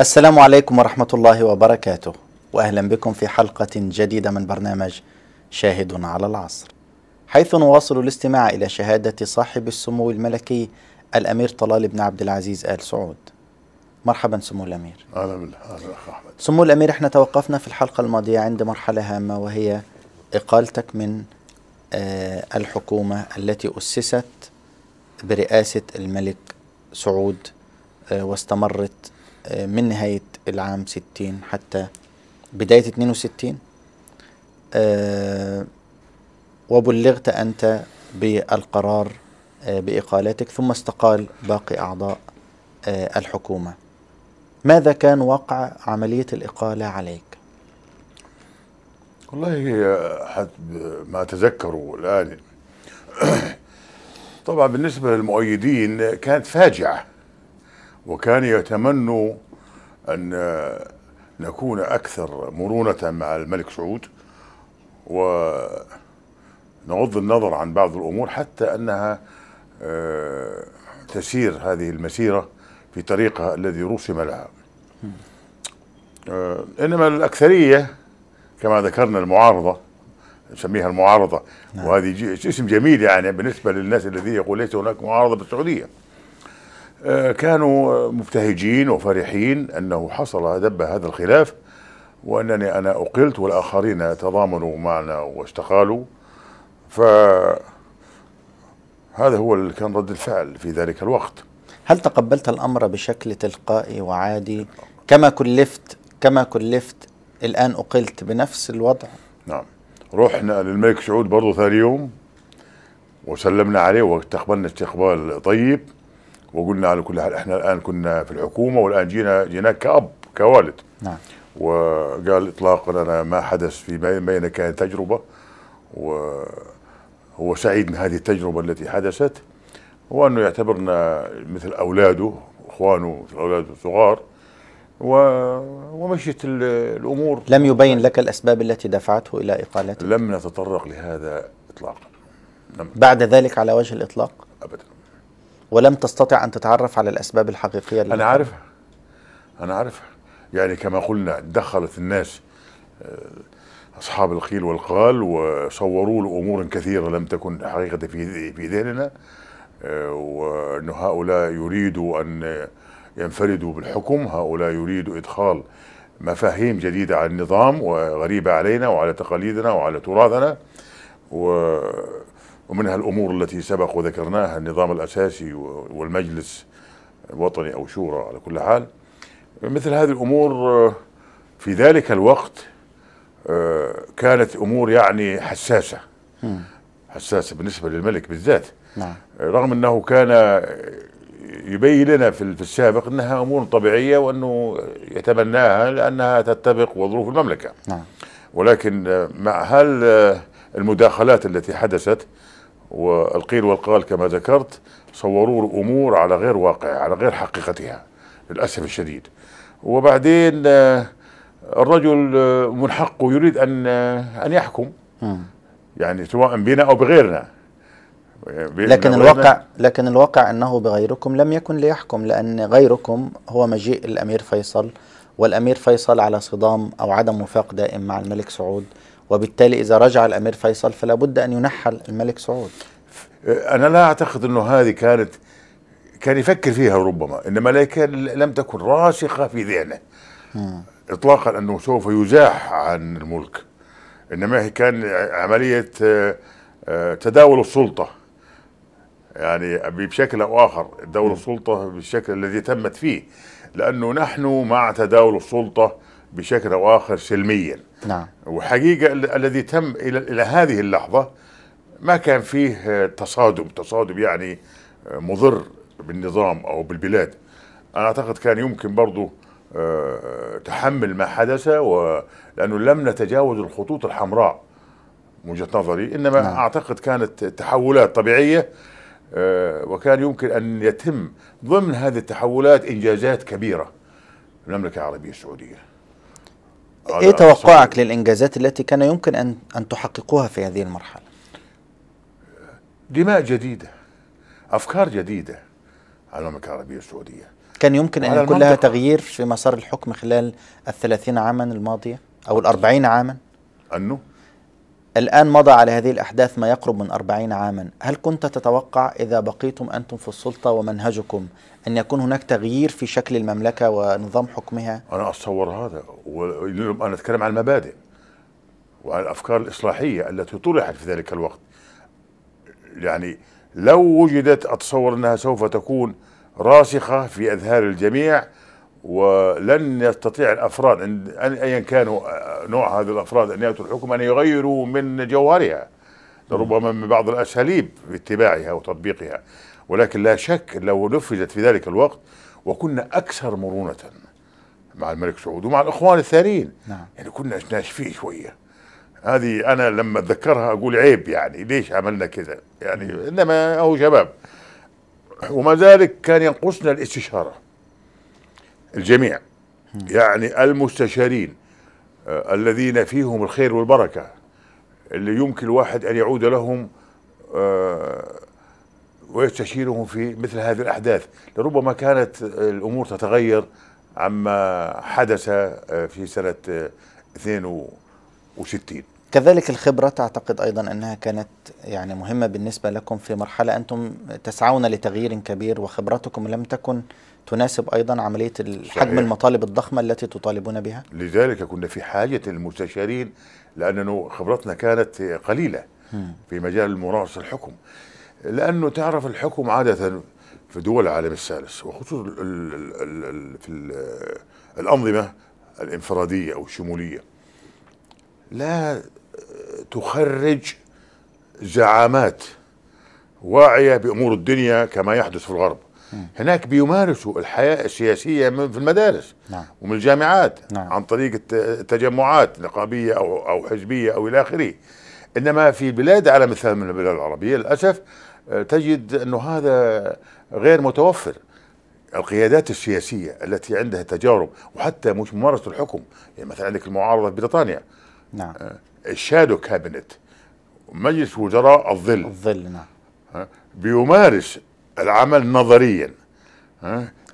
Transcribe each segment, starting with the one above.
السلام عليكم ورحمة الله وبركاته وأهلا بكم في حلقة جديدة من برنامج شاهد على العصر حيث نواصل الاستماع إلى شهادة صاحب السمو الملكي الأمير طلال بن عبد العزيز آل سعود مرحبا سمو الأمير أهلا بالله أهلا أحمد سمو الأمير احنا توقفنا في الحلقة الماضية عند مرحلة هامة وهي إقالتك من آه، الحكومة التي أسست برئاسة الملك سعود آه، واستمرت من نهاية العام 60 حتى بداية 62 آه، وبلغت أنت بالقرار آه، بإقالتك ثم استقال باقي أعضاء آه، الحكومة ماذا كان وقع عملية الإقالة عليك؟ والله حسب ما أتذكره الآن طبعا بالنسبة للمؤيدين كانت فاجعة وكان يتمنى أن نكون أكثر مرونة مع الملك سعود ونغض النظر عن بعض الأمور حتى أنها آه، تسير هذه المسيرة في طريقها الذي رسم لها آه، إنما الأكثرية كما ذكرنا المعارضة نسميها المعارضة نعم. وهذه اسم جميل يعني بالنسبة للناس الذين يقول ليس هناك معارضة بالسعودية آه، كانوا مبتهجين وفرحين أنه حصل دب هذا الخلاف وأنني أنا أقلت والآخرين تضامنوا معنا ف فهذا هو اللي كان رد الفعل في ذلك الوقت هل تقبلت الأمر بشكل تلقائي وعادي كما كلفت كما كلفت الآن أقلت بنفس الوضع نعم رحنا للملك سعود برضه ثاني يوم وسلمنا عليه واستقبلنا استقبال طيب وقلنا على كل حال احنا الان كنا في الحكومه والان جينا جيناك كاب كوالد نعم وقال اطلاقا انا ما حدث في بين كانت تجربه وهو سعيد من هذه التجربه التي حدثت وانه يعتبرنا مثل اولاده اخوانه مثل اولاده الصغار و... ومشيت الامور لم يبين لك الاسباب التي دفعته الى اقالتك؟ لم نتطرق لهذا اطلاقا لم نعم. بعد ذلك على وجه الاطلاق؟ ابدا ولم تستطع أن تتعرف على الأسباب الحقيقية أنا عارفها أنا عارفها يعني كما قلنا دخلت الناس آه، أصحاب القيل والقال وصوروا له أمور كثيرة لم تكن حقيقة في في ذهننا آه، وأن هؤلاء يريدوا أن ينفردوا بالحكم هؤلاء يريدوا إدخال مفاهيم جديدة على النظام وغريبة علينا وعلى تقاليدنا وعلى تراثنا و ومنها الأمور التي سبق وذكرناها النظام الأساسي والمجلس الوطني أو شورى على كل حال مثل هذه الأمور آه، في ذلك الوقت آه، كانت أمور يعني حساسة حساسة بالنسبة للملك بالذات نعم. آه، رغم أنه كان يبين لنا في السابق أنها أمور طبيعية وأنه يتبناها لأنها تتبق وظروف المملكة نعم. ولكن مع هل المداخلات التي حدثت والقيل والقال كما ذكرت صوروا الأمور على غير واقع على غير حقيقتها للأسف الشديد وبعدين آه، الرجل آه، من حقه يريد أن آه، أن يحكم يعني سواء بنا أو بغيرنا لكن الواقع لكن الواقع أنه بغيركم لم يكن ليحكم لأن غيركم هو مجيء الأمير فيصل والأمير فيصل على صدام أو عدم وفاق دائم مع الملك سعود وبالتالي إذا رجع الأمير فيصل فلا بد أن ينحل الملك سعود أنا لا أعتقد أنه هذه كانت كان يفكر فيها ربما إنما لم تكن راسخة في ذهنه إطلاقا أنه سوف يزاح عن الملك إنما هي كان عملية آه، تداول السلطة يعني بشكل أو آخر تداول السلطة بالشكل الذي تمت فيه لأنه نحن مع تداول السلطة بشكل او اخر سلميا نعم وحقيقه الذي تم الى الى هذه اللحظه ما كان فيه تصادم تصادم يعني مضر بالنظام او بالبلاد انا اعتقد كان يمكن برضه آه، تحمل ما حدث و... لانه لم نتجاوز الخطوط الحمراء من وجهه نظري انما نعم. اعتقد كانت تحولات طبيعيه آه، وكان يمكن ان يتم ضمن هذه التحولات انجازات كبيره المملكه العربيه السعوديه ايه توقعك للانجازات التي كان يمكن ان ان تحققوها في هذه المرحله؟ دماء جديده افكار جديده على المملكه العربيه السعوديه كان يمكن ان يكون لها تغيير في مسار الحكم خلال الثلاثين عاما الماضيه او الأربعين عاما؟ انه الآن مضى على هذه الأحداث ما يقرب من أربعين عاما هل كنت تتوقع إذا بقيتم أنتم في السلطة ومنهجكم أن يكون هناك تغيير في شكل المملكة ونظام حكمها؟ أنا أتصور هذا وأنا أتكلم عن المبادئ وعن الأفكار الإصلاحية التي طرحت في ذلك الوقت يعني لو وجدت أتصور أنها سوف تكون راسخة في أذهان الجميع ولن يستطيع الافراد ان ايا كانوا آه، نوع هذه الافراد ان ياتوا الحكم ان يغيروا من جوهرها لربما من بعض الاساليب في اتباعها وتطبيقها ولكن لا شك لو نفذت في ذلك الوقت وكنا اكثر مرونه مع الملك سعود ومع الاخوان الثانيين نعم. يعني كنا ناشفين شويه هذه انا لما اتذكرها اقول عيب يعني ليش عملنا كذا يعني انما هو شباب وما ذلك كان ينقصنا الاستشاره الجميع يعني المستشارين آه، الذين فيهم الخير والبركة اللي يمكن الواحد أن يعود لهم آه، ويستشيرهم في مثل هذه الأحداث لربما كانت الأمور تتغير عما حدث آه، في سنة 62 كذلك الخبرة تعتقد أيضا أنها كانت يعني مهمة بالنسبة لكم في مرحلة أنتم تسعون لتغيير كبير وخبرتكم لم تكن تناسب أيضا عملية حجم المطالب الضخمة التي تطالبون بها لذلك كنا في حاجة المستشارين لأن خبرتنا كانت قليلة في مجال المراس الحكم لأنه تعرف الحكم عادة في دول العالم الثالث وخصوصا في الأنظمة الانفرادية أو الشمولية لا تخرج زعامات واعيه بامور الدنيا كما يحدث في الغرب هناك بيمارسوا الحياة السياسية من في المدارس نعم. ومن الجامعات نعم. عن طريق التجمعات نقابية أو, أو حزبية أو إلى آخره إنما في بلاد على مثال من البلاد العربية للأسف آه، تجد أنه هذا غير متوفر القيادات السياسية التي عندها تجارب وحتى مش ممارسة الحكم يعني مثلا عندك المعارضة في بريطانيا نعم آه، الشادو كابينت مجلس وزراء الظل الظل نعم بيمارس العمل نظريا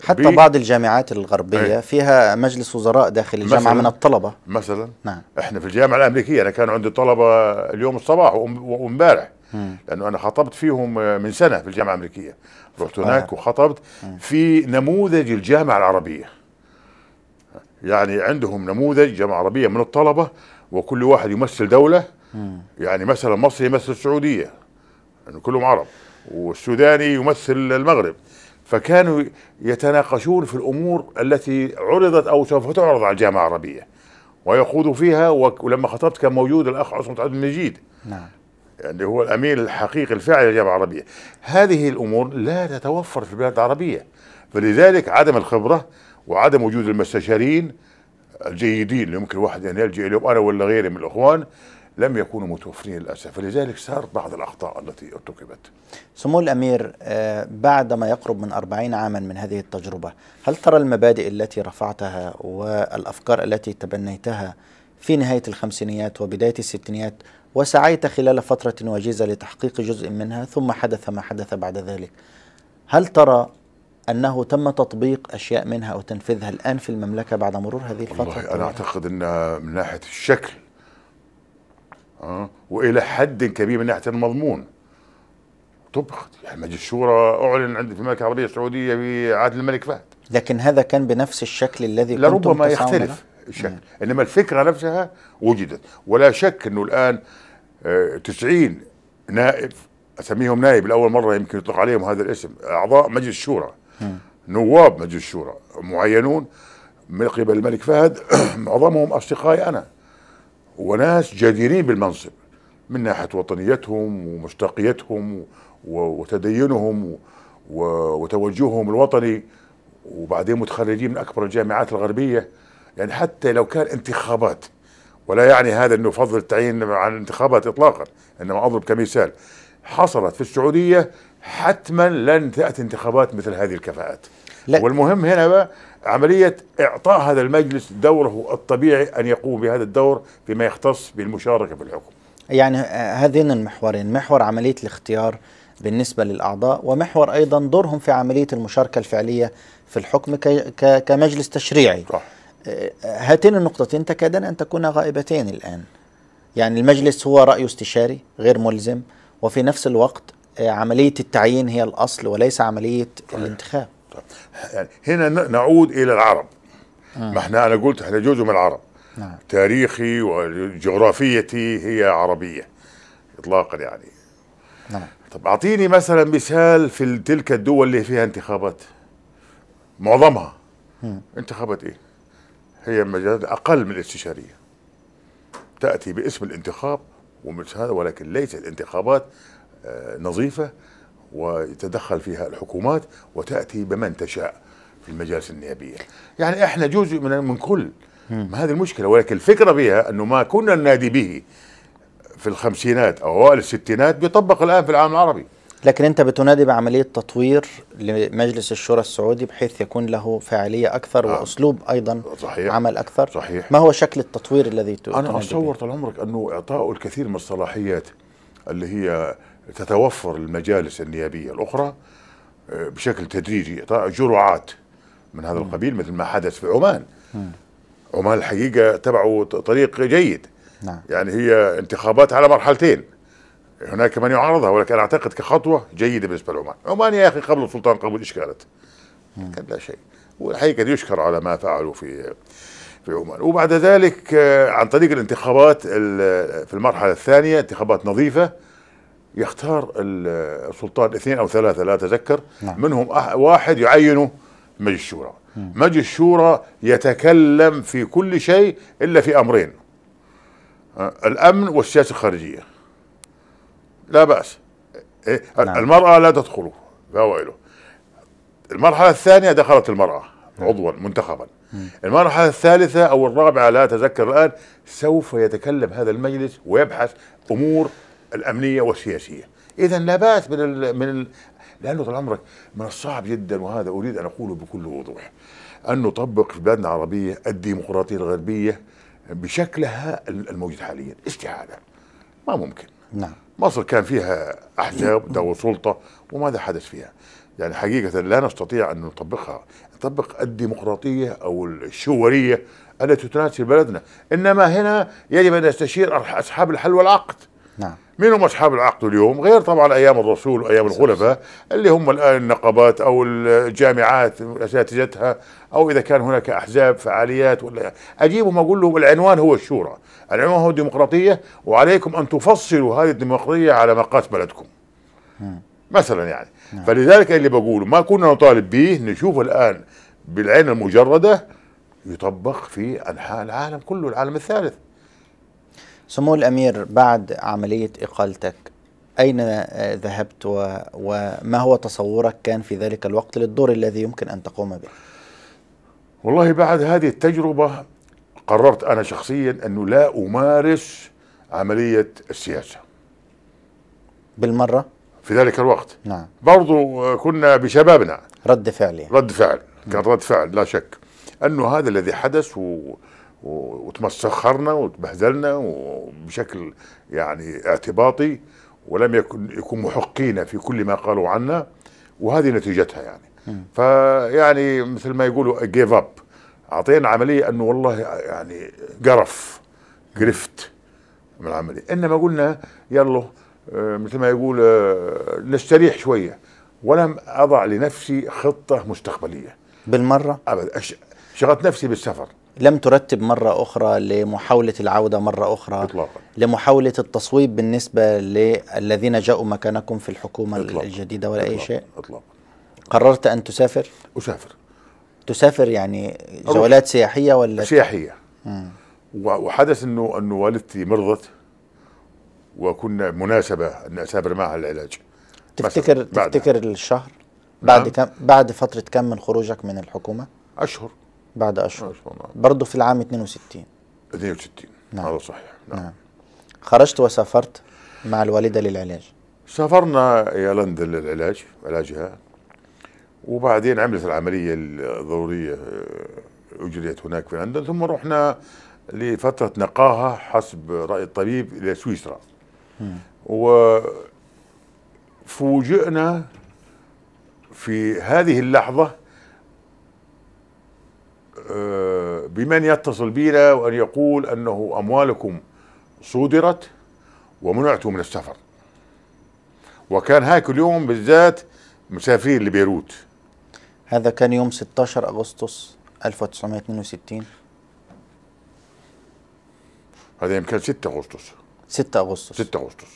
حتى بي... بعض الجامعات الغربية ايه؟ فيها مجلس وزراء داخل الجامعة من الطلبة مثلا نعم احنا في الجامعة الأمريكية أنا كان عندي طلبة اليوم الصباح وامبارح لأنه أنا خطبت فيهم آه، من سنة في الجامعة الأمريكية رحت آه. هناك وخطبت في نموذج الجامعة العربية يعني عندهم نموذج جامعة عربية من الطلبة وكل واحد يمثل دوله يعني مثلا مصر يمثل السعوديه يعني كلهم عرب والسوداني يمثل المغرب فكانوا يتناقشون في الامور التي عرضت او سوف تعرض على الجامعه العربيه ويقودوا فيها ولما خطبت كان موجود الاخ عصمت عبد المجيد نعم يعني هو الامين الحقيقي الفاعل للجامعه العربيه هذه الامور لا تتوفر في البلاد العربيه فلذلك عدم الخبره وعدم وجود المستشارين الجيدين اللي ممكن الواحد أن يعني يلجأ إليهم أنا ولا غيري من الإخوان لم يكونوا متوفرين للأسف فلذلك صارت بعض الأخطاء التي ارتكبت سمو الأمير آه، بعد ما يقرب من أربعين عاما من هذه التجربة هل ترى المبادئ التي رفعتها والأفكار التي تبنيتها في نهاية الخمسينيات وبداية الستينيات وسعيت خلال فترة وجيزة لتحقيق جزء منها ثم حدث ما حدث بعد ذلك هل ترى انه تم تطبيق اشياء منها او تنفيذها الان في المملكه بعد مرور هذه الفتره والله انا اعتقد انها من ناحيه الشكل أه؟ والى حد كبير من ناحيه المضمون طبقت يعني مجلس الشورى اعلن عند في المملكه العربيه السعوديه في عهد الملك فهد لكن هذا كان بنفس الشكل الذي لربما يختلف نعم. الشكل مم. انما الفكره نفسها وجدت ولا شك انه الان 90 آه، نائب اسميهم نائب لاول مره يمكن يطلق عليهم هذا الاسم اعضاء مجلس الشورى نواب مجلس الشورى معينون من قبل الملك فهد معظمهم اصدقائي انا وناس جديرين بالمنصب من ناحيه وطنيتهم ومشتقيتهم وتدينهم وتوجههم الوطني وبعدين متخرجين من اكبر الجامعات الغربيه يعني حتى لو كان انتخابات ولا يعني هذا انه فضل التعيين عن الانتخابات اطلاقا انما اضرب كمثال حصلت في السعوديه حتما لن تاتي انتخابات مثل هذه الكفاءات لا. والمهم هنا بقى عملية إعطاء هذا المجلس دوره الطبيعي أن يقوم بهذا الدور فيما يختص بالمشاركة في الحكم يعني آه، هذين المحورين محور عملية الاختيار بالنسبة للأعضاء ومحور أيضا دورهم في عملية المشاركة الفعلية في الحكم كمجلس تشريعي صح. آه، هاتين النقطتين تكادان أن تكون غائبتين الآن يعني المجلس هو رأيه استشاري غير ملزم وفي نفس الوقت عمليه التعيين هي الاصل وليس عمليه طيب. الانتخاب طيب. يعني هنا نعود الى العرب آه. ما احنا انا قلت احنا جزء من العرب نعم. تاريخي وجغرافيتي هي عربيه اطلاقا يعني نعم طب اعطيني مثلا مثال في تلك الدول اللي فيها انتخابات معظمها م. انتخابات ايه؟ هي مجالات اقل من الاستشاريه تاتي باسم الانتخاب ومش هذا ولكن ليست انتخابات نظيفة ويتدخل فيها الحكومات وتأتي بمن تشاء في المجالس النيابية يعني احنا جزء من من كل ما هذه المشكلة ولكن الفكرة بها أنه ما كنا ننادي به في الخمسينات أو أوائل الستينات بيطبق الآن في العالم العربي لكن انت بتنادي بعمليه تطوير لمجلس الشورى السعودي بحيث يكون له فاعليه اكثر آه. واسلوب ايضا صحيح. عمل اكثر صحيح ما هو شكل التطوير الذي تنادي انا اتصور طال عمرك انه إعطاء الكثير من الصلاحيات اللي هي تتوفر المجالس النيابيه الاخرى آه، بشكل تدريجي جرعات من هذا القبيل مثل ما حدث في عمان عمان الحقيقه تبعوا طريق جيد نعم. يعني هي انتخابات على مرحلتين هناك من يعارضها ولكن اعتقد كخطوه جيده بالنسبه لعمان عمان يا اخي قبل السلطان قبل اشكالت كان لا شيء والحقيقه يشكر على ما فعلوا في في عمان وبعد ذلك آه، عن طريق الانتخابات في المرحله الثانيه انتخابات نظيفه يختار السلطان اثنين او ثلاثه لا اتذكر نعم. منهم واحد يعينه مجلس الشورى مجلس الشورى يتكلم في كل شيء الا في امرين أه، الامن والسياسه الخارجيه لا باس إيه، نعم. المراه لا تدخله فوائله المرحله الثانيه دخلت المراه نعم. عضوا منتخبا المرحله الثالثه او الرابعه لا اتذكر الان سوف يتكلم هذا المجلس ويبحث امور الامنيه والسياسيه اذا لا باس من الـ من الـ لانه طال عمرك من الصعب جدا وهذا اريد ان اقوله بكل وضوح ان نطبق في بلادنا العربيه الديمقراطيه الغربيه بشكلها الموجود حاليا استعاده ما ممكن نعم مصر كان فيها احزاب ذو سلطه وماذا حدث فيها يعني حقيقه لا نستطيع ان نطبقها نطبق الديمقراطيه او الشوريه التي تناسب بلدنا انما هنا يجب ان نستشير اصحاب الحل والعقد نعم من هم اصحاب العقد اليوم غير طبعا ايام الرسول وايام الخلفاء اللي هم الان النقابات او الجامعات اساتذتها او اذا كان هناك احزاب فعاليات ولا اجيبهم اقول لهم العنوان هو الشورى العنوان هو الديمقراطيه وعليكم ان تفصلوا هذه الديمقراطيه على مقاس بلدكم مثلا يعني نعم. فلذلك اللي بقوله ما كنا نطالب به نشوف الان بالعين المجرده يطبق في انحاء العالم كله العالم الثالث سمو الأمير بعد عملية إقالتك أين ذهبت وما هو تصورك كان في ذلك الوقت للدور الذي يمكن أن تقوم به والله بعد هذه التجربة قررت أنا شخصيا أنه لا أمارس عملية السياسة بالمرة في ذلك الوقت نعم برضو كنا بشبابنا رد فعل رد فعل كان رد فعل لا شك أنه هذا الذي حدث و... وتمسخرنا وتبهذلنا وبشكل يعني اعتباطي ولم يكن يكون محقين في كل ما قالوا عنا وهذه نتيجتها يعني فيعني مثل ما يقولوا جيف اب اعطينا عمليه انه والله يعني قرف قرفت من العمليه انما قلنا يلا آه، مثل ما يقول آه، نستريح شويه ولم اضع لنفسي خطه مستقبليه بالمره ابدا شغلت نفسي بالسفر لم ترتب مرة أخرى لمحاولة العودة مرة أخرى إطلاقا. لمحاولة التصويب بالنسبة للذين جاءوا مكانكم في الحكومة إطلاقا. الجديدة ولا إطلاقا. أي شيء إطلاقا. قررت أن تسافر؟ أسافر تسافر يعني جولات سياحية ولا؟ سياحية مم. وحدث أنه أنه والدتي مرضت وكنا مناسبة أن أسافر معها العلاج تفتكر تفتكر الشهر؟ نعم. بعد كم بعد فترة كم من خروجك من الحكومة؟ أشهر بعد اشهر نعم. برضه في العام 62 62 نعم هذا صحيح نعم. نعم خرجت وسافرت مع الوالده للعلاج سافرنا الى لندن للعلاج علاجها وبعدين عملت العمليه الضروريه آه، اجريت هناك في لندن ثم رحنا لفتره نقاهه حسب راي الطبيب الى سويسرا و فوجئنا في هذه اللحظه آه، بمن يتصل بنا وأن يقول أنه أموالكم صودرت ومنعتم من السفر وكان هاك اليوم بالذات مسافرين لبيروت هذا كان يوم 16 أغسطس 1962 هذا يمكن 6 أغسطس 6 أغسطس 6 أغسطس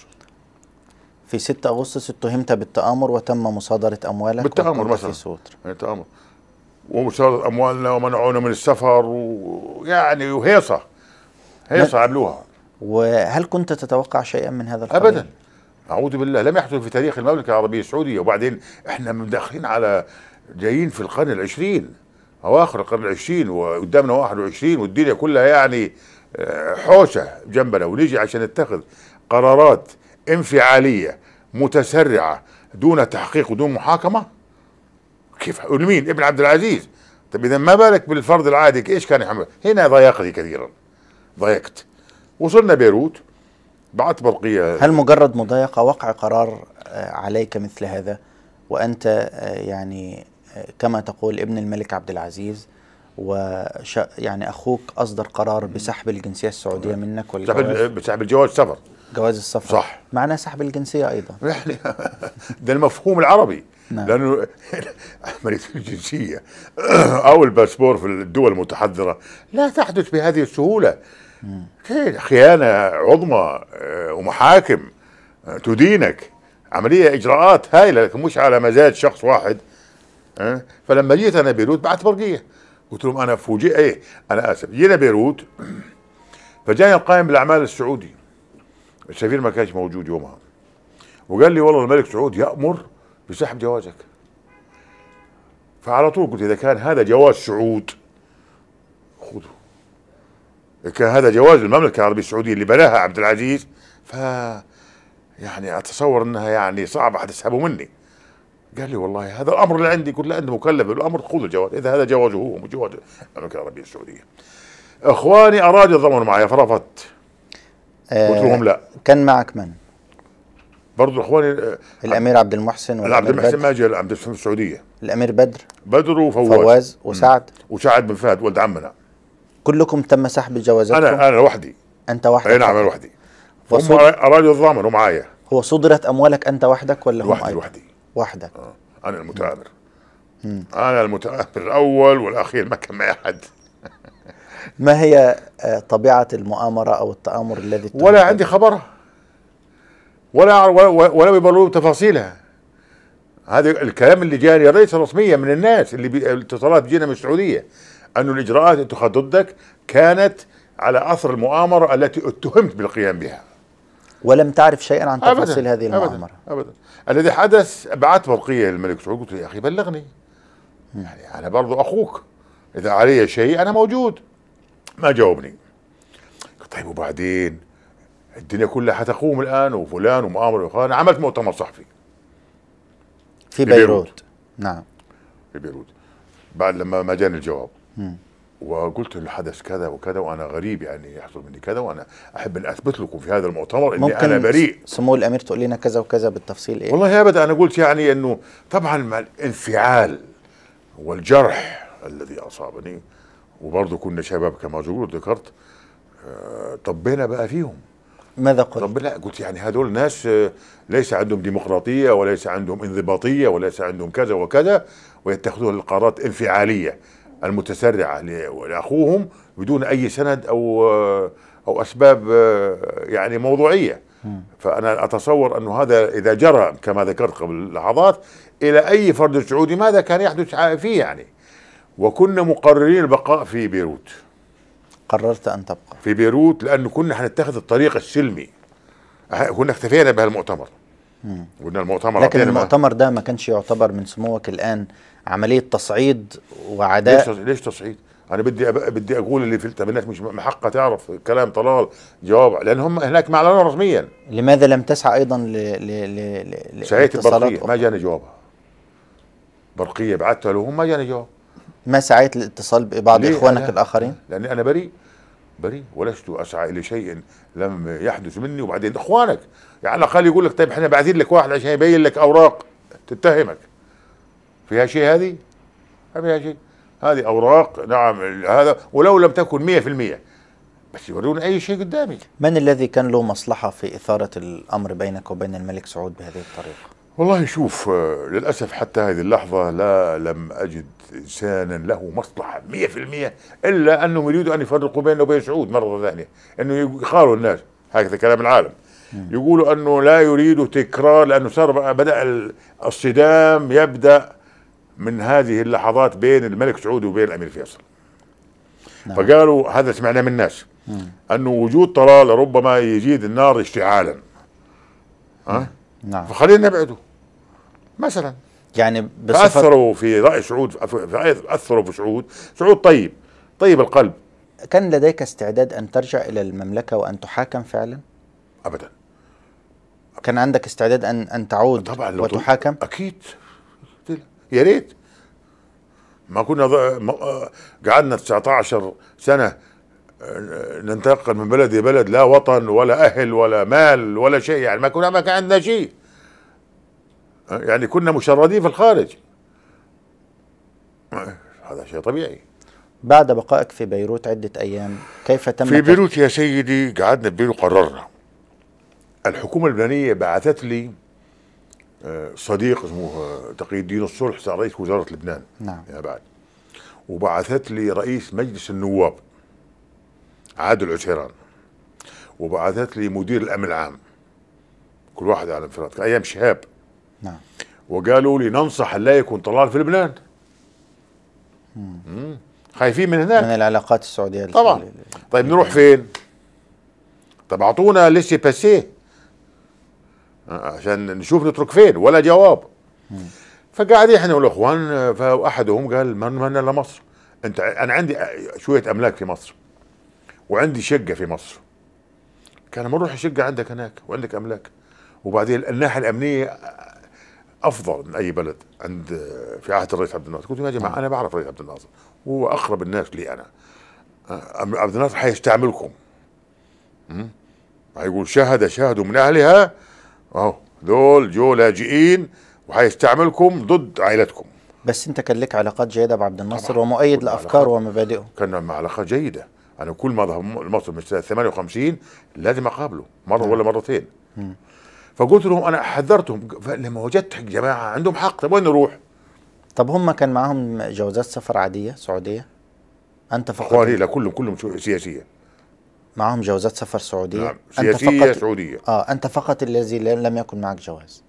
في 6 أغسطس اتهمت بالتآمر وتم مصادرة أموالك بالتآمر مثلا في بالتآمر ومسارات اموالنا ومنعونا من السفر ويعني وهيصه هيصه عملوها وهل كنت تتوقع شيئا من هذا القبيل؟ ابدا اعوذ بالله لم يحدث في تاريخ المملكه العربيه السعوديه وبعدين احنا مداخلين على جايين في القرن العشرين اواخر القرن العشرين وقدامنا 21 والدنيا كلها يعني آه، حوشه جنبنا ونيجي عشان نتخذ قرارات انفعاليه متسرعه دون تحقيق ودون محاكمه كيف لمين؟ ابن عبد العزيز طيب اذا ما بالك بالفرد العادي ايش كان يحمل؟ هنا ضايقني كثيرا ضايقت وصلنا بيروت بعت برقيه هل مجرد مضايقه وقع قرار آه، عليك مثل هذا وانت آه، يعني آه، كما تقول ابن الملك عبد العزيز و يعني اخوك اصدر قرار بسحب الجنسيه السعوديه منك بسحب الجواز سفر جواز السفر صح معناه سحب الجنسيه ايضا يعني ده المفهوم العربي نعم. لانه عمليه الجنسيه او الباسبور في الدول المتحضره لا تحدث بهذه السهوله خيانه عظمى آه، ومحاكم آه، تدينك عمليه اجراءات هائله لكن مش على مزاج شخص واحد آه، فلما جيت انا بيروت بعت برقيه قلت لهم انا فوجئ ايه انا اسف جينا بيروت فجاني القائم بالاعمال السعودي السفير ما كانش موجود يومها وقال لي والله الملك سعود يامر بسحب جوازك فعلى طول قلت اذا كان هذا جواز سعود خذه إذا كان هذا جواز المملكه العربيه السعوديه اللي بناها عبد العزيز ف يعني اتصور انها يعني صعبه حتسحبه مني قال لي والله هذا الامر اللي عندي قلت له انت مكلف بالامر خذ الجواز اذا هذا جوازه هو جواز المملكه العربيه السعوديه اخواني ارادوا يتضامنوا معي فرفضت قلت لهم لا كان معك من؟ برضه اخواني آه، الامير عبد المحسن والامير عبد المحسن ما جاء عبد المحسن السعوديه الامير بدر بدر وفواز فواز وسعد وسعد بن فهد ولد عمنا كلكم تم سحب جوازاتكم انا انا لوحدي انت وحدك اي نعم انا لوحدي هم ارادوا الضامن ومعايا هو صدرت اموالك انت وحدك ولا هم وحدي لوحدي وحدك آه. انا المتآمر انا المتآمر الاول والاخير ما كان معي احد ما هي آه, طبيعة المؤامرة أو التآمر الذي ولا عندي خبر ولا ولا بيبلغوا تفاصيلها هذا الكلام اللي جاني ليس رسميا من الناس اللي بي... الاتصالات جينا من السعوديه انه الاجراءات اللي اتخذت ضدك كانت على اثر المؤامره التي اتهمت بالقيام بها ولم تعرف شيئا عن تفاصيل أبداً هذه المؤامره ابدا ابدا الذي حدث بعت برقيه للملك سعود قلت له يا اخي بلغني يعني انا برضو اخوك اذا علي شيء انا موجود ما جاوبني قلت طيب وبعدين الدنيا كلها حتقوم الان وفلان ومؤامره وفلان عملت مؤتمر صحفي في بيروت, بيروت. نعم في بيروت بعد لما ما جاني الجواب م. وقلت الحدث كذا وكذا وانا غريب يعني يحصل مني كذا وانا احب ان اثبت لكم في هذا المؤتمر اني ممكن انا بريء سمو الامير تقول لنا كذا وكذا بالتفصيل ايه والله ابدا انا قلت يعني انه طبعا مع الانفعال والجرح الذي اصابني وبرضه كنا شباب كما ذكرت آه، طبينا بقى فيهم ماذا قلت؟ طب لا قلت يعني هذول ناس آه، ليس عندهم ديمقراطية وليس عندهم انضباطية وليس عندهم كذا وكذا ويتخذون القرارات انفعالية المتسرعة لأخوهم بدون أي سند أو آه، أو أسباب يعني موضوعية فأنا أتصور أنه هذا إذا جرى كما ذكرت قبل لحظات إلى أي فرد سعودي ماذا كان يحدث فيه يعني وكنا مقررين البقاء في بيروت قررت ان تبقى في بيروت لان كنا هنتخذ الطريق السلمي أه، كنا اكتفينا بهالمؤتمر قلنا المؤتمر لكن المؤتمر ده ما كانش يعتبر من سموك الان عمليه تصعيد وعداء ليش, ليش تصعيد؟ انا بدي أب... بدي اقول اللي في التبنات مش محقه تعرف كلام طلال جواب لان هم هناك ما اعلنوا رسميا لماذا لم تسعى ايضا ل ل ل ل سعيت ما جاني جوابها برقيه بعتها لهم ما جاني جواب ما سعيت للاتصال ببعض اخوانك الاخرين؟ لاني انا بريء بريء ولست اسعى الى شيء لم يحدث مني وبعدين اخوانك يعني على الاقل يقول لك طيب احنا باعثين لك واحد عشان يبين لك اوراق تتهمك فيها شيء هذه؟ ما فيها شيء هذه اوراق نعم هذا ولو لم تكن 100% بس يورون اي شيء قدامي من الذي كان له مصلحه في اثاره الامر بينك وبين الملك سعود بهذه الطريقه؟ والله شوف آه، للأسف حتى هذه اللحظة لا لم أجد إنسانا له مصلحة 100% إلا أنهم يريدوا أن يفرقوا بيننا وبين سعود مرة ثانية أنه يخالوا الناس هكذا كلام العالم يقولوا أنه لا يريدوا تكرار لأنه صار بدأ الصدام يبدأ من هذه اللحظات بين الملك سعود وبين الأمير فيصل نعم. فقالوا هذا سمعناه من الناس مم. أنه وجود طلال ربما يزيد النار اشتعالا ها؟ أه؟ نعم فخلينا نبعده مثلا يعني اثروا في راي سعود اثروا في سعود سعود طيب طيب القلب كان لديك استعداد ان ترجع الى المملكه وان تحاكم فعلا ابدا كان عندك استعداد ان ان تعود طبعا لو وتحاكم اكيد يا ريت ما كنا قعدنا 19 سنه آه، ننتقل من بلد لبلد لا وطن ولا اهل ولا مال ولا شيء يعني ما كنا ما كان عندنا شيء يعني كنا مشردين في الخارج هذا شيء طبيعي بعد بقائك في بيروت عدة أيام كيف تم في بيروت يا سيدي قعدنا بيروت قررنا الحكومة اللبنانية بعثت لي آه، صديق اسمه آه، تقي الدين الصلح صار رئيس وزارة لبنان نعم يا بعد وبعثت لي رئيس مجلس النواب عادل عسيران وبعثت لي مدير الأمن العام كل واحد على انفراد أيام شهاب نعم وقالوا لي ننصح لا يكون طلال في لبنان خايفين من هناك من العلاقات السعوديه طبعا طيب نروح فين؟ طب اعطونا ليسي باسيه عشان نشوف نترك فين ولا جواب فقاعد احنا والاخوان فاحدهم قال من الا لمصر انت انا عندي شويه املاك في مصر وعندي شقه في مصر كان ما نروح الشقه عندك هناك وعندك املاك وبعدين الناحيه الامنيه افضل من اي بلد عند في عهد الرئيس عبد الناصر قلت يا جماعه انا بعرف الرئيس عبد الناصر هو اقرب الناس لي انا عبد الناصر حيستعملكم حيقول شهد شهد من اهلها اهو دول جو لاجئين وحيستعملكم ضد عائلتكم بس انت كان لك علاقات جيده بعبد الناصر ومؤيد لافكاره ومبادئه كان مع علاقات جيده انا كل ما ذهب لمصر من 58 لازم اقابله مره نعم. ولا مرتين فقلت لهم انا حذرتهم لما وجدت جماعه عندهم حق طب وين نروح؟ طب هم كان معاهم جوازات سفر عاديه سعوديه؟ انت فقط اخواني لا كلهم كلهم سياسيه معاهم جوازات سفر سعوديه نعم سياسيه أنت فقط سعوديه اه انت فقط الذي لم يكن معك جواز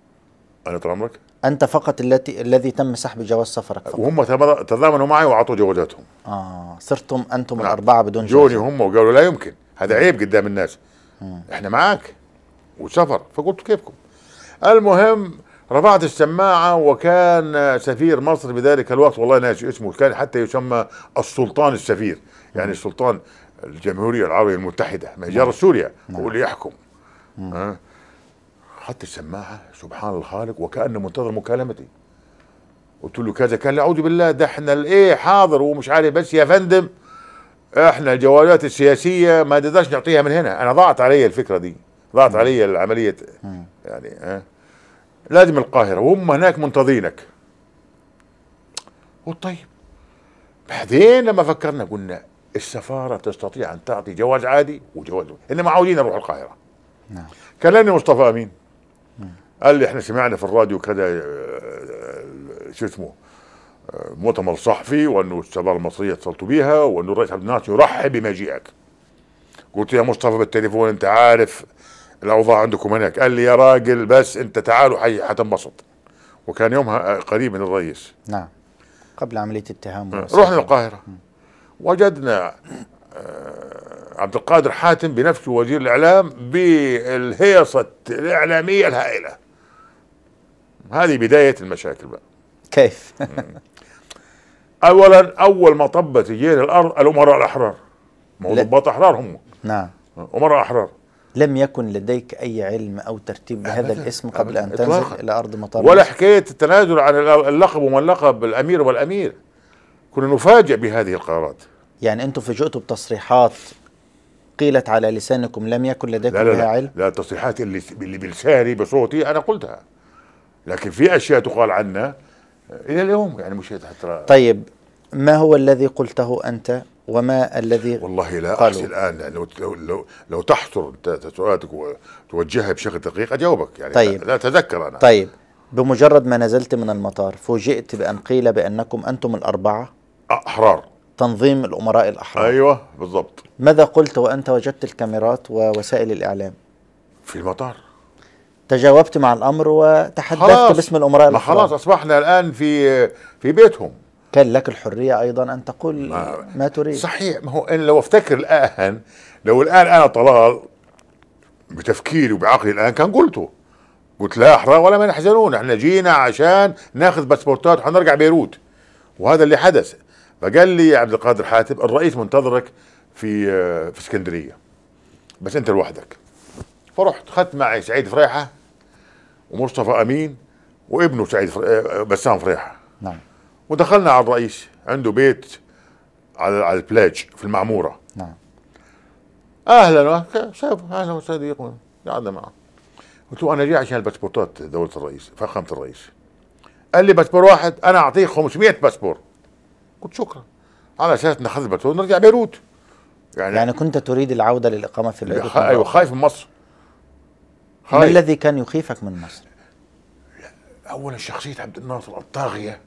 انا طال عمرك انت فقط التي الذي تم سحب جواز سفرك فقط وهم تضامنوا معي واعطوا جوازاتهم اه صرتم انتم نعم. الاربعه بدون جواز جوني هم وقالوا لا يمكن هذا عيب قدام الناس مم. احنا معاك وسفر فقلت كيفكم المهم رفعت السماعة وكان سفير مصر بذلك الوقت والله ناسي اسمه كان حتى يسمى السلطان السفير يعني السلطان الجمهورية العربية المتحدة ما نعم. سوريا نعم. هو اللي يحكم أه؟ السماعة سبحان الخالق وكأنه منتظر مكالمتي قلت له كذا قال لي اعوذ بالله ده احنا الايه حاضر ومش عارف بس يا فندم احنا الجوالات السياسيه ما نقدرش نعطيها من هنا انا ضاعت علي الفكره دي ضاعت علي العمليه يعني ها لازم القاهره وهم هناك منتظرينك قلت طيب بعدين لما فكرنا قلنا السفاره تستطيع ان تعطي جواز عادي وجواز انما عاودين نروح القاهره نعم كلمني مصطفى امين نعم. قال لي احنا سمعنا في الراديو كذا آه، شو اسمه آه، مؤتمر صحفي وانه السفاره المصريه اتصلتوا بيها وانه الرئيس عبد الناصر يرحب بمجيئك قلت يا مصطفى بالتليفون انت عارف الاوضاع عندكم هناك قال لي يا راجل بس انت تعالوا حتنبسط وكان يومها قريب من الرئيس نعم قبل عمليه اتهام رحنا القاهره وجدنا آه، عبد القادر حاتم بنفسه وزير الاعلام بالهيصه الاعلاميه الهائله هذه بدايه المشاكل بقى كيف اولا اول ما طبت رجال الارض الامراء الاحرار ما هو ضباط احرار هم نعم امراء احرار لم يكن لديك أي علم أو ترتيب يعني بهذا الاسم قبل أن تنزل إطلاق. إلى أرض مطار ولا حكاية التنازل عن اللقب وما اللقب الأمير والأمير كنا نفاجئ بهذه القرارات يعني أنتم فاجئتوا بتصريحات قيلت على لسانكم لم يكن لديكم لا لا علم لا التصريحات اللي, اللي بلساني بصوتي أنا قلتها لكن في أشياء تقال عنا إلى اليوم يعني مش حتى طيب ما هو الذي قلته أنت وما الذي والله لا قالوا. الان يعني لو لو لو, لو تحصر سؤالك وتوجهها بشكل دقيق اجاوبك يعني طيب. لا اتذكر انا طيب بمجرد ما نزلت من المطار فوجئت بان قيل بانكم انتم الاربعه آه، احرار تنظيم الامراء الاحرار ايوه بالضبط ماذا قلت وانت وجدت الكاميرات ووسائل الاعلام في المطار تجاوبت مع الامر وتحدثت باسم الامراء الاحرار خلاص اصبحنا الان في في بيتهم كان لك الحرية أيضا أن تقول ما, ما تريد صحيح ما هو أنا لو أفتكر الآن لو الآن أنا طلال بتفكيري وبعقلي الآن كان قلته قلت لا أحرار ولا ما يحزنون احنا جينا عشان ناخذ باسبورتات وحنرجع بيروت وهذا اللي حدث فقال لي عبد القادر حاتم الرئيس منتظرك في آه، في اسكندرية بس أنت لوحدك فرحت خدت معي سعيد فريحة ومصطفى أمين وابنه سعيد آه، آه، بسام فريحة نعم ودخلنا على الرئيس عنده بيت على على البلاج في المعموره نعم اهلا شاف اهلا وسهلا قعدنا معه قلت له انا جاي عشان الباسبورتات دوله الرئيس فخامه الرئيس قال لي باسبور واحد انا اعطيه 500 باسبور قلت شكرا على اساس ناخذ الباسبور ونرجع بيروت يعني يعني كنت تريد العوده للاقامه في البيت ايوه خايف من مصر خايف. ما الذي كان يخيفك من مصر؟ اولا شخصيه عبد الناصر الطاغيه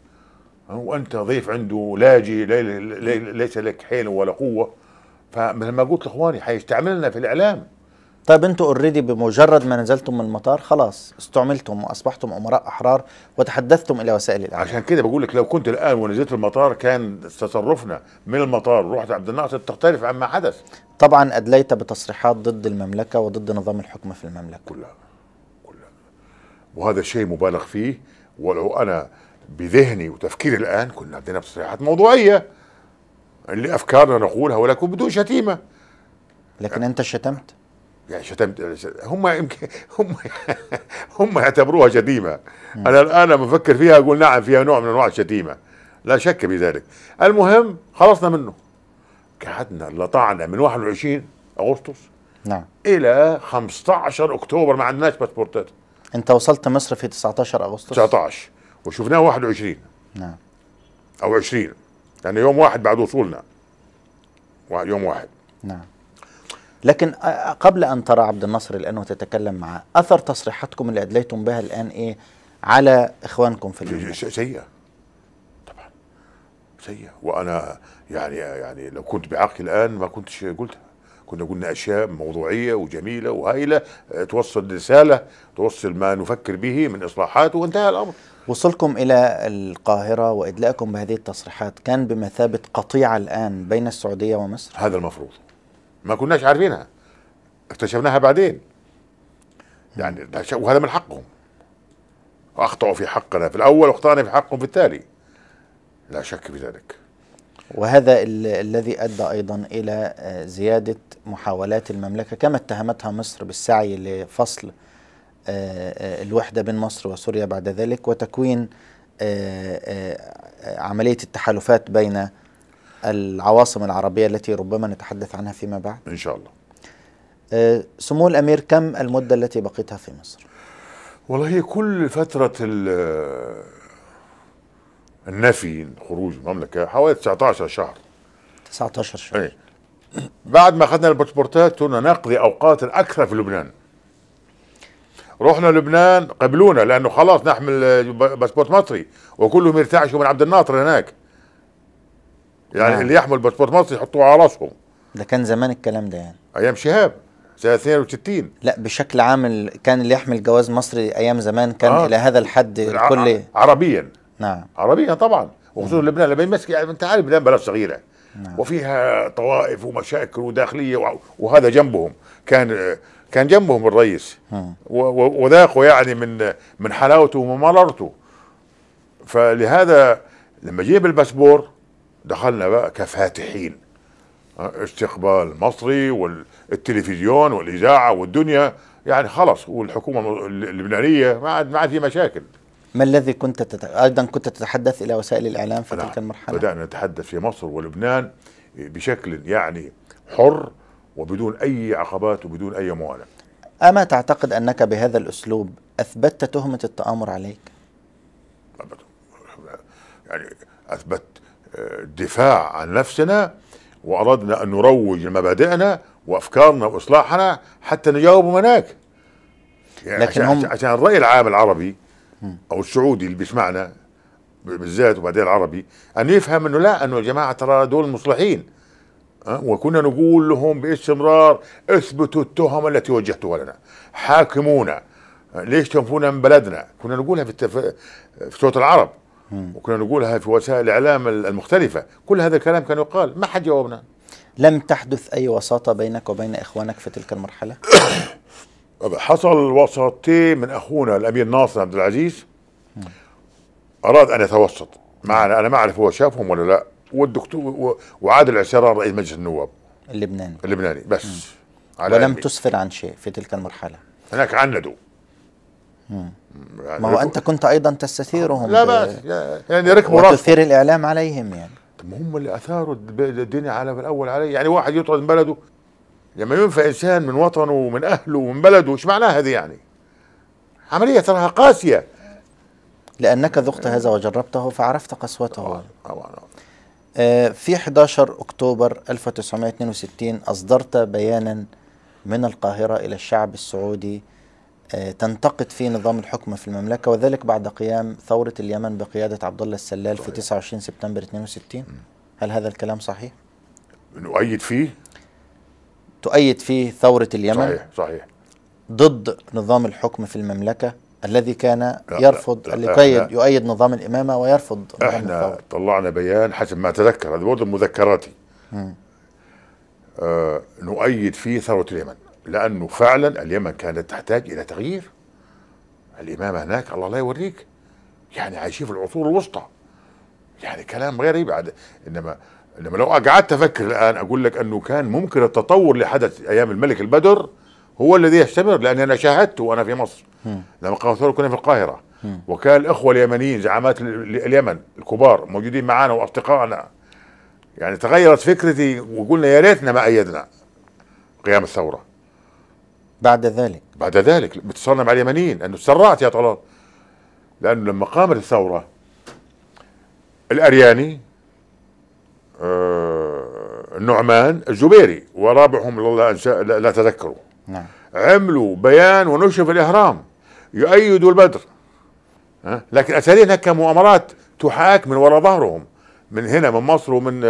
وانت ضيف عنده لاجئ ليس لك حيل ولا قوه فمثل ما قلت لاخواني حيستعملنا في الاعلام طيب انتم اوريدي بمجرد ما نزلتم من المطار خلاص استعملتم واصبحتم امراء احرار وتحدثتم الى وسائل الاعلام عشان كده بقول لك لو كنت الان ونزلت المطار كان تصرفنا من المطار رحت عبد الناصر تختلف عما حدث طبعا ادليت بتصريحات ضد المملكه وضد نظام الحكم في المملكه كلها كلها وهذا شيء مبالغ فيه ولو انا بذهني وتفكيري الان كنا عندنا تصريحات موضوعيه اللي افكارنا نقولها ولكن بدون شتيمه لكن انت شتمت يعني شتمت هم يمكن هم هم يعتبروها شتيمه انا الان لما افكر فيها اقول نعم فيها نوع من انواع الشتيمه لا شك بذلك المهم خلصنا منه قعدنا لطعنا من 21 اغسطس نعم الى 15 اكتوبر ما عندناش باسبورتات انت وصلت مصر في 19 اغسطس 19 وشفناه 21 نعم او 20 يعني يوم واحد بعد وصولنا يوم واحد نعم لكن قبل ان ترى عبد الناصر الان وتتكلم معه اثر تصريحاتكم اللي ادليتم بها الان ايه على اخوانكم في الجيش سيئه طبعا سيئه وانا يعني يعني لو كنت بعقلي الان ما كنتش قلتها كنا قلنا اشياء موضوعيه وجميله وهائله أه، توصل رساله توصل ما نفكر به من اصلاحات وانتهى الامر وصلكم إلى القاهرة وإدلاءكم بهذه التصريحات كان بمثابة قطيعة الآن بين السعودية ومصر هذا المفروض ما كناش عارفينها اكتشفناها بعدين يعني وهذا من حقهم أخطأوا في حقنا في الأول واخطأنا في حقهم في التالي لا شك في ذلك وهذا الذي أدى أيضا إلى آه، زيادة محاولات المملكة كما اتهمتها مصر بالسعي لفصل آه، آه، الوحدة بين مصر وسوريا بعد ذلك وتكوين آه، عملية التحالفات بين العواصم العربية التي ربما نتحدث عنها فيما بعد إن شاء الله سمو الأمير كم المدة التي بقيتها في مصر؟ والله كل فترة النفي خروج المملكة حوالي 19 شهر 19 شهر أي. بعد ما أخذنا الباسبورتات كنا نقضي أوقات أكثر في لبنان رحنا لبنان قبلونا لانه خلاص نحمل باسبورت مصري وكلهم يرتعشوا من عبد الناصر هناك يعني نعم. اللي يحمل باسبورت مصري يحطوه على راسهم ده كان زمان الكلام ده يعني ايام شهاب سنه 62 لا بشكل عام كان اللي يحمل جواز مصري ايام زمان كان آه. الى هذا الحد الكل عربيا نعم عربيا طبعا وخصوصا نعم. لبنان لما يمسك يعني انت عارف لبنان بلد صغيره نعم. وفيها طوائف ومشاكل وداخليه وهذا جنبهم كان كان جنبهم الرئيس وذاقوا يعني من من حلاوته ومرارته فلهذا لما جيب الباسبور دخلنا بقى كفاتحين استقبال مصري والتلفزيون والاذاعه والدنيا يعني خلص والحكومه اللبنانيه ما عاد ما عاد في مشاكل ما الذي كنت تت... ايضا كنت تتحدث الى وسائل الاعلام في تلك نعم. المرحله؟ بدانا نتحدث في مصر ولبنان بشكل يعني حر وبدون أي عقبات وبدون أي معاناة أما تعتقد أنك بهذا الأسلوب أثبتت تهمة التآمر عليك؟ يعني أثبت الدفاع آه، عن نفسنا وأردنا أن نروج لمبادئنا وأفكارنا وإصلاحنا حتى نجاوب هناك يعني لكن عشان, هم... عشان الرأي العام العربي أو السعودي اللي بيسمعنا بالذات وبعدين العربي أن يفهم أنه لا أنه الجماعة ترى دول مصلحين وكنا نقول لهم باستمرار اثبتوا التهم التي وجهتوها لنا حاكمونا ليش تنفونا من بلدنا كنا نقولها في, التف... في صوت العرب وكنا نقولها في وسائل الاعلام المختلفه كل هذا الكلام كان يقال ما حد جاوبنا لم تحدث اي وساطه بينك وبين اخوانك في تلك المرحله حصل وساطتين من اخونا الامير ناصر عبد العزيز اراد ان يتوسط معنا انا ما اعرف هو شافهم ولا لا والدكتور وعادل عشرار رئيس مجلس النواب اللبناني اللبناني بس مم. على ولم تسفر عن شيء في تلك المرحله هناك عندوا يعني ما هو انت كنت ايضا تستثيرهم لا بأس يعني ركبوا راسهم وتثير الاعلام عليهم يعني طب ما هم اللي اثاروا الدنيا على الاول علي يعني واحد يطرد من بلده لما ينفى انسان من وطنه ومن اهله ومن بلده ايش معناها هذه يعني؟ عمليه تراها قاسيه لانك ذقت هذا وجربته فعرفت قسوته طبعا طبعا آه، في 11 أكتوبر 1962 أصدرت بيانا من القاهرة إلى الشعب السعودي آه، تنتقد فيه نظام الحكم في المملكة وذلك بعد قيام ثورة اليمن بقيادة عبد الله السلال في 29 طيب. سبتمبر 62 هل هذا الكلام صحيح؟ نؤيد فيه تؤيد فيه ثورة اليمن صحيح صحيح ضد نظام الحكم في المملكة الذي كان يرفض يؤيد يؤيد نظام الامامه ويرفض نظام احنا طلعنا بيان حسب ما اتذكر هذا برضه مذكراتي آه نؤيد فيه ثوره اليمن لانه فعلا اليمن كانت تحتاج الى تغيير الامامه هناك الله لا يوريك يعني عايشين في العصور الوسطى يعني كلام غريب انما انما لو قعدت افكر الان اقول لك انه كان ممكن التطور اللي حدث ايام الملك البدر هو الذي يستمر لاني انا شاهدته وانا في مصر لما كنا في القاهره وكان الاخوه اليمنيين زعامات اليمن الكبار موجودين معنا واصدقائنا يعني تغيرت فكرتي وقلنا يا ريتنا ما ايدنا قيام الثوره بعد ذلك بعد ذلك اتصلنا مع اليمنيين انه تسرعت يا طلال لانه لما قامت الثوره الارياني آه النعمان الزبيري ورابعهم لا, لا تذكروا نعم عملوا بيان ونشر في الاهرام يؤيدوا البدر ها؟ لكن الاساليب هناك مؤامرات تحاك من وراء ظهرهم من هنا من مصر ومن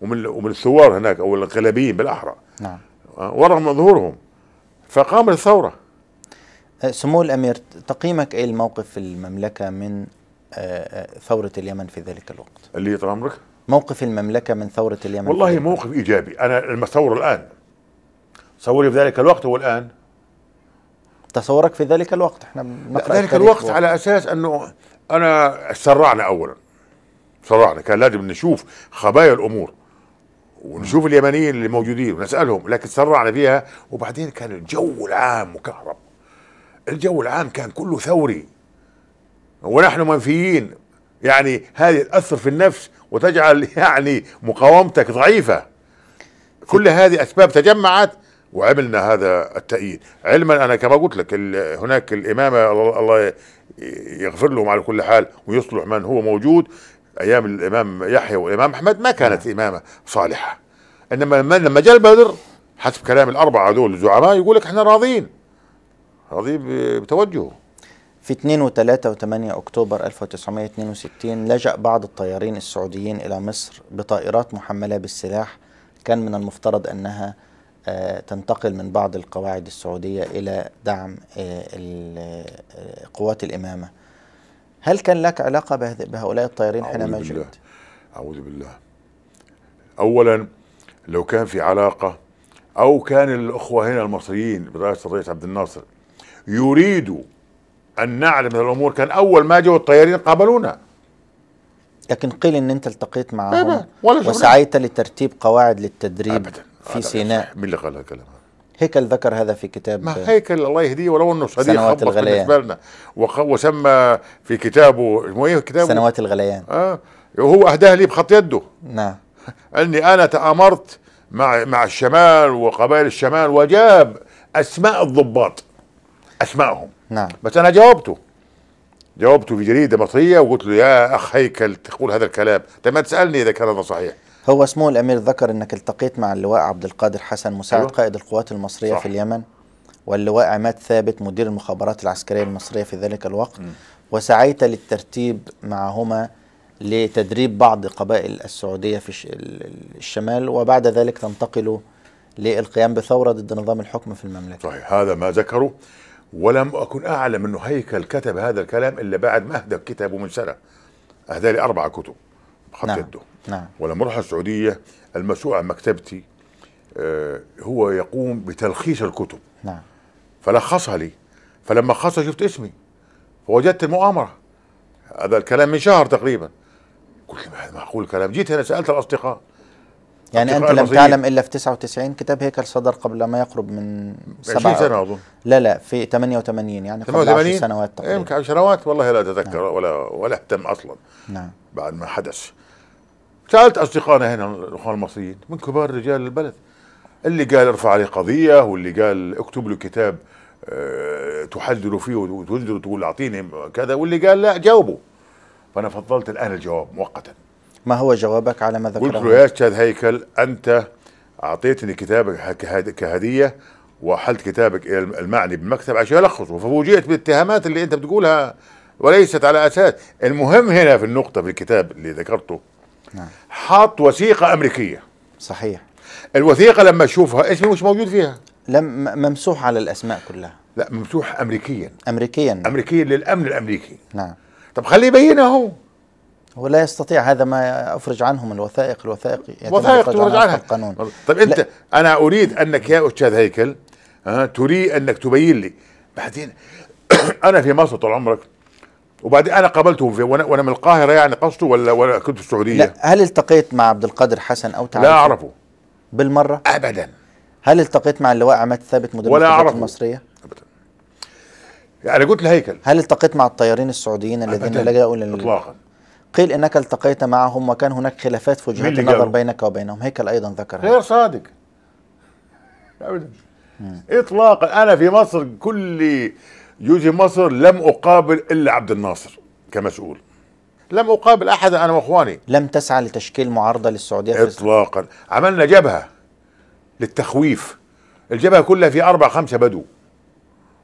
ومن ومن الثوار هناك او الانقلابيين بالاحرى نعم وراء من ظهورهم فقام الثوره أه، سمو الامير تقييمك ايه الموقف المملكه من أه، أه، ثوره اليمن في ذلك الوقت اللي طال عمرك موقف المملكه من ثوره اليمن والله موقف ايجابي انا الثوره الان تصوري في ذلك الوقت هو الآن تصورك في ذلك الوقت احنا بنقرأ ذلك الوقت و... على أساس أنه أنا سرعنا أولا سرعنا كان لازم نشوف خبايا الأمور ونشوف اليمنيين اللي موجودين ونسالهم لكن سرعنا فيها وبعدين كان الجو العام مكهرب الجو العام كان كله ثوري ونحن منفيين يعني هذه تاثر في النفس وتجعل يعني مقاومتك ضعيفه كل هذه اسباب تجمعت وعملنا هذا التأييد علما أنا كما قلت لك هناك الإمامة الله يغفر لهم على كل حال ويصلح من هو موجود أيام الإمام يحيى والإمام أحمد ما كانت نعم. إمامة صالحة إنما لما جاء البدر حسب كلام الأربعة هذول الزعماء يقول لك احنا راضين راضين بتوجهه في 2 و3 و8 اكتوبر 1962 لجأ بعض الطيارين السعوديين الى مصر بطائرات محمله بالسلاح كان من المفترض انها آه، تنتقل من بعض القواعد السعودية إلى دعم آه، آه، قوات الإمامة هل كان لك علاقة بهؤلاء الطيارين حينما جئت؟ أعوذ بالله أولا لو كان في علاقة أو كان الأخوة هنا المصريين برئاسة الرئيس عبد الناصر يريدوا أن نعلم الأمور كان أول ما جاءوا الطيارين قابلونا لكن قيل أن أنت التقيت معهم وسعيت لترتيب قواعد للتدريب أبدا في سيناء من اللي قال هالكلام هذا هيكل ذكر هذا في كتاب ما هيكل الله يهديه ولو انه صديق سنوات الغليان بالنسبه لنا وسمى في كتابه اسمه ايه كتابه سنوات الغليان اه وهو اهداه لي بخط يده نعم اني انا تامرت مع مع الشمال وقبائل الشمال وجاب اسماء الضباط اسمائهم نعم بس انا جاوبته جاوبته في جريده مصريه وقلت له يا اخ هيكل تقول هذا الكلام طيب ما تسالني اذا كان هذا صحيح هو سمو الامير ذكر انك التقيت مع اللواء عبد القادر حسن مساعد أيوه. قائد القوات المصريه صح. في اليمن واللواء عماد ثابت مدير المخابرات العسكريه المصريه في ذلك الوقت م. وسعيت للترتيب معهما لتدريب بعض قبائل السعوديه في الشمال وبعد ذلك تنتقل للقيام بثوره ضد نظام الحكم في المملكه. صحيح هذا ما ذكره ولم اكن اعلم انه هيكل كتب هذا الكلام الا بعد ما اهدى كتابه من سنه. اهدى لي اربع كتب خط نعم. يده. نعم ولما اروح السعوديه المسؤول عن مكتبتي آه، هو يقوم بتلخيص الكتب نعم فلخصها لي فلما خصها شفت اسمي فوجدت المؤامره هذا الكلام من شهر تقريبا قلت معقول الكلام جيت هنا سالت الاصدقاء يعني انت لم تعلم الا في 99 كتاب هيكل صدر قبل ما يقرب من 20 سنه اظن لا لا في 88 يعني قبل 10 سنوات تقريبا يمكن 10 سنوات والله لا اتذكر نعم. ولا ولا اهتم اصلا نعم بعد ما حدث سالت اصدقائنا هنا الاخوان المصريين من كبار رجال البلد اللي قال ارفع عليه قضيه واللي قال اكتب له كتاب أه تحذروا فيه وتنذروا تقول اعطيني كذا واللي قال لا جاوبوا فانا فضلت الان الجواب مؤقتا ما هو جوابك على ما ذكره؟ قلت له يا استاذ هيكل انت اعطيتني كتابك كهديه وحلت كتابك الى المعني بالمكتب عشان الخصه ففوجئت بالاتهامات اللي انت بتقولها وليست على اساس المهم هنا في النقطه في الكتاب اللي ذكرته نعم. وثيقه امريكيه صحيح الوثيقه لما تشوفها اسمي مش موجود فيها لم ممسوح على الاسماء كلها لا ممسوح امريكيا امريكيا امريكيا للامن الامريكي نعم طب خليه يبينها هو هو لا يستطيع هذا ما افرج عنهم الوثائق الوثائق وثائق تفرج عنها القانون طب انت لا. انا اريد انك يا استاذ هيكل تريد انك تبين لي بعدين انا في مصر طول عمرك وبعدين انا قابلته في وانا من القاهره يعني قصده ولا ولا كنت في السعوديه؟ لا هل التقيت مع عبد القادر حسن او تعرفه؟ لا اعرفه بالمره؟ ابدا هل التقيت مع اللواء عماد ثابت مدير ولا أعرفه. المصريه؟ ابدا يعني قلت لهيكل هل التقيت مع الطيارين السعوديين الذين لجأوا لل اطلاقا قيل انك التقيت معهم وكان هناك خلافات في وجهات النظر بينك وبينهم هيكل ايضا ذكر غير صادق ابدا اطلاقا انا في مصر كل يجي مصر لم أقابل إلا عبد الناصر كمسؤول لم أقابل أحد أنا وإخواني لم تسعى لتشكيل معارضة للسعودية في إطلاقا عملنا جبهة للتخويف الجبهة كلها في أربع خمسة بدو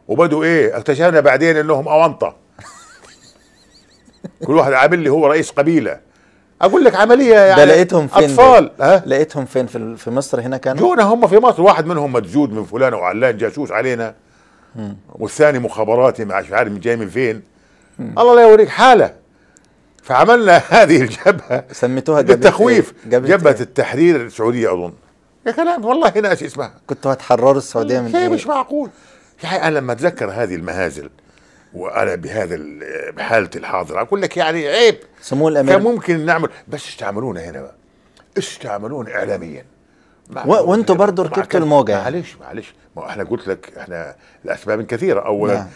وبدو إيه اكتشفنا بعدين أنهم أونطة كل واحد عامل لي هو رئيس قبيله اقول لك عمليه يعني ده لقيتهم فين اطفال ها؟ لقيتهم فين في مصر هنا كانوا جونا هم في مصر واحد منهم مسجود من فلان وعلان جاسوس علينا والثاني مخابراتي مع مش عارف جاي من فين الله لا يوريك حاله فعملنا هذه الجبهه سميتوها جبهه التخويف إيه؟ جبهه, جبهة إيه؟ التحرير السعوديه اظن يا كلام والله هنا ايش اسمها كنتوا هتحرروا السعوديه من إيه؟ مش معقول يعني انا لما اتذكر هذه المهازل وانا بهذا بحالتي الحاضره اقول لك يعني عيب سمو الامير كان ممكن نعمل بس استعملونا هنا بقى استعملونا اعلاميا وانتوا برضه ركبتوا الموجه يعني. معلش معلش ما احنا قلت لك احنا لاسباب كثيره اولا نعم.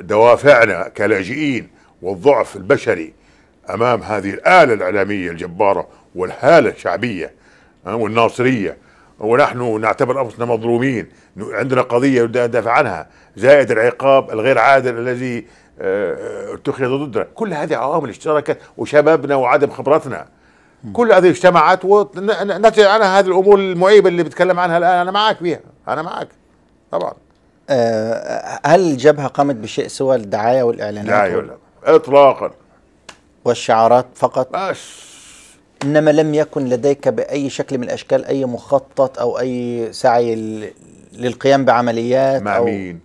دوافعنا كلاجئين والضعف البشري امام هذه الاله الاعلاميه الجباره والهاله الشعبيه والناصريه ونحن نعتبر انفسنا مظلومين عندنا قضيه ندافع عنها زائد العقاب الغير عادل الذي آه، اتخذ ضدنا كل هذه عوامل اشتركت وشبابنا وعدم خبرتنا كل هذه اجتمعت ونتج عنها هذه الامور المعيبه اللي بتكلم عنها الان انا معك فيها انا معك طبعا أه هل الجبهه قامت بشيء سوى الدعايه والاعلانات؟ لا ولا اطلاقا والشعارات فقط؟ بس انما لم يكن لديك باي شكل من الاشكال اي مخطط او اي سعي للقيام بعمليات مع أو مين؟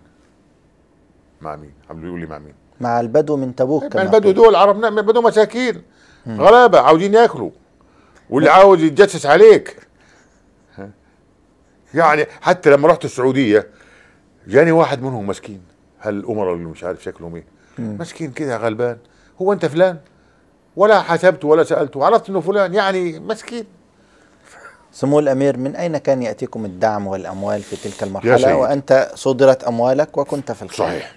مع مين؟ عم بيقول لي مع مين؟ مع البدو من تبوك إيه، مع البدو دول عربنا بدو مساكين غلابه عاوزين ياكلوا واللي عاوز يتجسس عليك يعني حتى لما رحت السعوديه جاني واحد منهم مسكين هالامراء اللي مش عارف شكلهم ايه مسكين كده غلبان هو انت فلان ولا حسبته ولا سالته عرفت انه فلان يعني مسكين سمو الامير من اين كان ياتيكم الدعم والاموال في تلك المرحله وانت صدرت اموالك وكنت في الخارج صحيح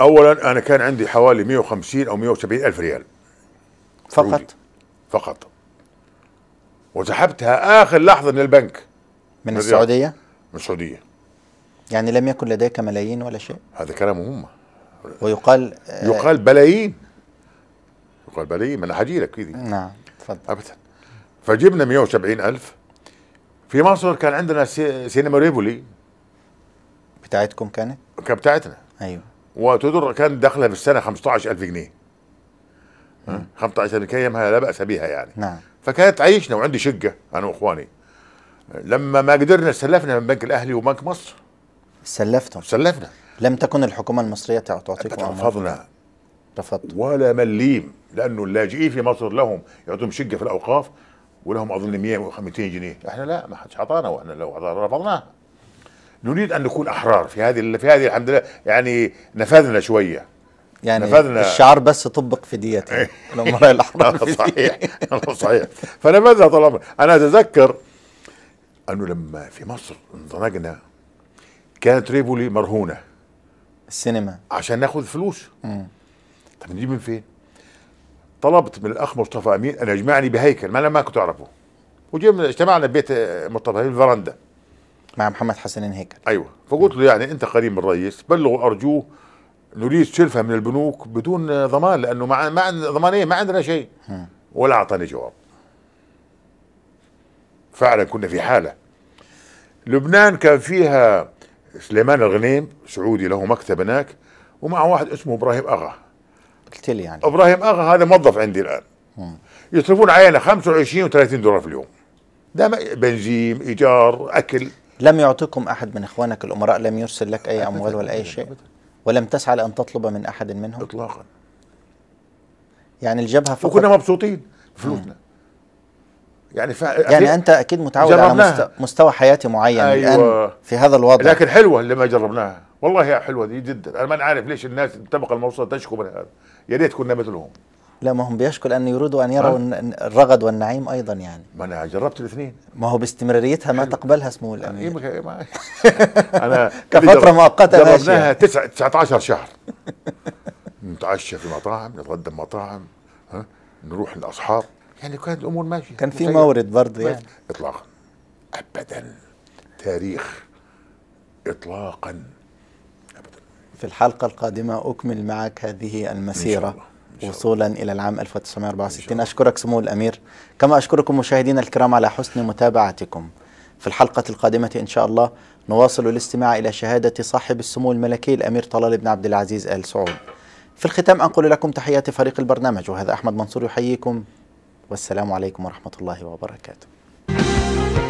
اولا انا كان عندي حوالي 150 او 170 الف ريال فقط فقط وسحبتها اخر لحظه من البنك من مليار. السعوديه؟ من السعوديه يعني لم يكن لديك ملايين ولا شيء؟ هذا كلام هم ويقال آه، يقال بلايين يقال بلايين ما انا لك كذي نعم تفضل ابدا فجبنا 170 الف في مصر كان عندنا سينما ريفولي بتاعتكم كانت؟ كانت بتاعتنا ايوه وتدر كان دخلها في السنه 15000 جنيه 15000 جنيه لا باس بها يعني نعم فكانت عيشنا وعندي شقه انا واخواني لما ما قدرنا سلفنا من بنك الاهلي وبنك مصر سلفتهم سلفنا لم تكن الحكومه المصريه تعطيكم رفضنا رفضت ولا مليم لانه اللاجئين في مصر لهم يعطون شقه في الاوقاف ولهم اظن 100 200 جنيه احنا لا ما حدش اعطانا واحنا لو اعطانا رفضناها نريد ان نكون احرار في هذه في هذه الحمد لله يعني نفذنا شويه يعني نفذنا الشعار بس طبق في ديت الامراء إيه. الاحرار صحيح صحيح فنفذنا طلب انا اتذكر انه لما في مصر انضنقنا كانت ريفولي مرهونه السينما عشان ناخذ فلوس طب نجيب من فين؟ طلبت من الاخ مصطفى امين ان يجمعني بهيكل ما انا ما كنت اعرفه وجينا اجتمعنا ببيت مصطفى امين الفرندا مع محمد حسنين هيكل ايوه فقلت له يعني انت قريب من الرئيس بلغوا ارجوه نريد سلفة من البنوك بدون ضمان لأنه ما ما عند ضمانية ما عندنا شيء ولا أعطاني جواب فعلا كنا في حالة لبنان كان فيها سليمان الغنيم سعودي له مكتب هناك ومع واحد اسمه ابراهيم اغا قلت لي يعني ابراهيم اغا هذا موظف عندي الان يصرفون علينا 25 و30 دولار في اليوم ده بنزين ايجار اكل لم يعطيكم احد من اخوانك الامراء لم يرسل لك اي اموال ولا اي شيء ولم تسعى لأن تطلب من أحد منهم إطلاقا يعني الجبهة فقط وكنا مبسوطين بفلوسنا يعني ف... يعني انت اكيد متعود على مست... مستوى حياتي معين أيوة. الان في هذا الوضع لكن حلوه اللي ما جربناها والله حلوه دي جدا انا ما عارف ليش الناس الطبقه المتوسطه تشكو من هذا يا ريت كنا مثلهم لا ما هم بيشكل لان يريدوا أن يروا الرغد والنعيم أيضا يعني ما أنا جربت الاثنين ما هو باستمراريتها ما تقبلها سمو الأمير يعني أنا كفترة مؤقتة جربناها 19 شهر نتعشى في مطاعم نتغدى في مطاعم ها نروح للاصحاب يعني كانت الامور ماشيه كان في مورد برضه يعني اطلاقا ابدا تاريخ اطلاقا ابدا في الحلقه القادمه اكمل معك هذه المسيره إن شاء الله. وصولا إلى العام 1964 أشكرك سمو الأمير كما أشكركم مشاهدينا الكرام على حسن متابعتكم في الحلقة القادمة إن شاء الله نواصل الاستماع إلى شهادة صاحب السمو الملكي الأمير طلال بن عبد العزيز آل سعود في الختام أنقل لكم تحيات فريق البرنامج وهذا أحمد منصور يحييكم والسلام عليكم ورحمة الله وبركاته